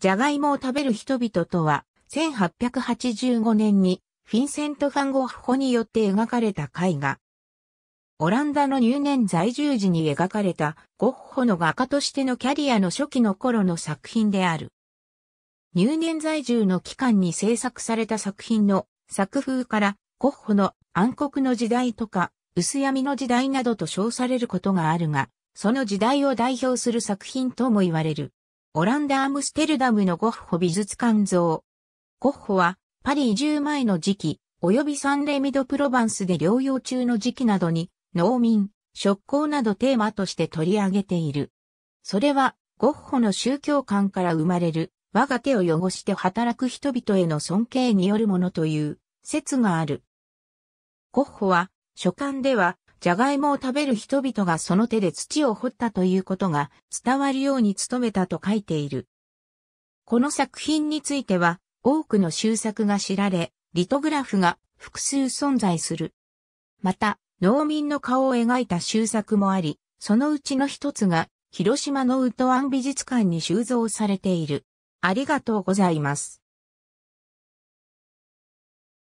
ジャガイモを食べる人々とは、1885年にフィンセント・ファン・ゴッホによって描かれた絵画。オランダの入念在住時に描かれたゴッホの画家としてのキャリアの初期の頃の作品である。入念在住の期間に制作された作品の作風からゴッホの暗黒の時代とか薄闇の時代などと称されることがあるが、その時代を代表する作品とも言われる。オランダ・アムステルダムのゴッホ美術館像。ゴッホは、パリ移住前の時期、及びサンレミド・プロヴァンスで療養中の時期などに、農民、職工などテーマとして取り上げている。それは、ゴッホの宗教観から生まれる、我が手を汚して働く人々への尊敬によるものという説がある。ゴッホは、書簡ではジャガイモを食べる人々がその手で土を掘ったということが伝わるように努めたと書いている。この作品については多くの修作が知られ、リトグラフが複数存在する。また、農民の顔を描いた修作もあり、そのうちの一つが広島のウトワン美術館に収蔵されている。ありがとうございます。